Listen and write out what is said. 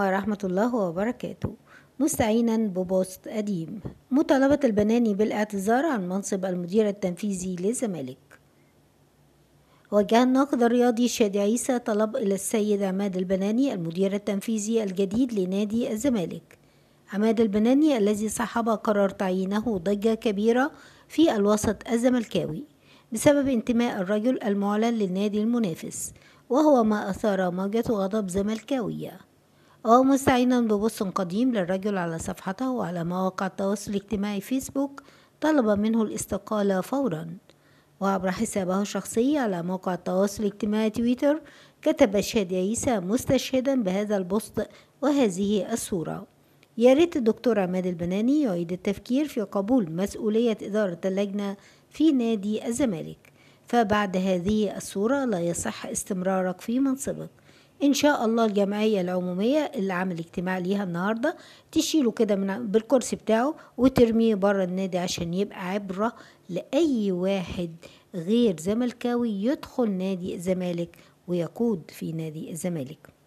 ورحمة الله وبركاته مستعينا ببوست قديم مطالبة البناني بالاعتذار عن منصب المدير التنفيذي للزمالك وجه الناقد الرياضي شادي عيسى طلب إلى السيد عماد البناني المدير التنفيذي الجديد لنادي الزمالك عماد البناني الذي صاحب قرار تعيينه ضجة كبيرة في الوسط الزملكاوي بسبب انتماء الرجل المعلن للنادي المنافس وهو ما أثار موجة غضب زملكاوية أو مستعينا ببوست قديم للرجل على صفحته على مواقع التواصل الاجتماعي فيسبوك طلب منه الاستقالة فورا وعبر حسابه الشخصي على موقع التواصل الاجتماعي تويتر كتب شادي عيسى مستشهدا بهذا البوست وهذه الصورة يا ريت الدكتور عماد البناني يعيد التفكير في قبول مسؤولية إدارة اللجنة في نادي الزمالك فبعد هذه الصورة لا يصح استمرارك في منصبك ان شاء الله الجمعيه العموميه اللي عامل اجتماع ليها النهارده تشيله كده من بالكرسي بتاعه وترميه بره النادي عشان يبقى عبره لاي واحد غير زملكاوي يدخل نادي الزمالك ويقود في نادي الزمالك